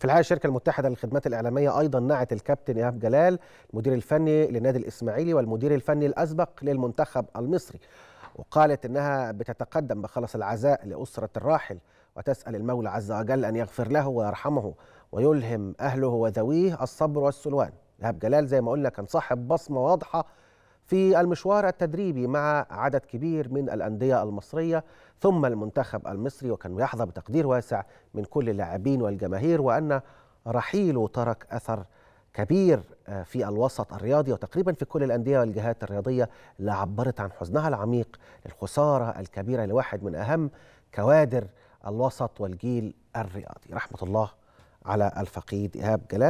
في الحقيقه الشركه المتحده للخدمات الاعلاميه ايضا نعت الكابتن ايهاب جلال المدير الفني للنادي الاسماعيلي والمدير الفني الاسبق للمنتخب المصري وقالت انها بتتقدم بخلص العزاء لاسره الراحل وتسال المولى عز وجل ان يغفر له ويرحمه ويلهم اهله وذويه الصبر والسلوان ايهاب جلال زي ما قلنا كان صاحب بصمه واضحه في المشوار التدريبي مع عدد كبير من الأندية المصرية ثم المنتخب المصري وكان يحظى بتقدير واسع من كل اللاعبين والجماهير وأن رحيله ترك أثر كبير آه، في الوسط الرياضي وتقريبا في كل الأندية والجهات الرياضية اللي عبرت عن حزنها العميق للخسارة الكبيرة لواحد من أهم كوادر الوسط والجيل الرياضي رحمة الله على الفقيد إيهاب جلال